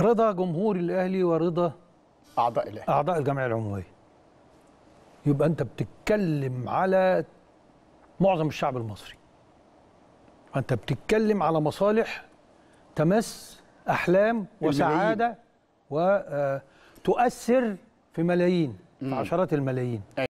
رضا جمهور الاهلي ورضا اعضاء الاهلي اعضاء الجمعيه العموميه يبقى انت بتتكلم على معظم الشعب المصري انت بتتكلم على مصالح تمس احلام وسعاده وتؤثر آه، في ملايين في عشرات الملايين أيوة.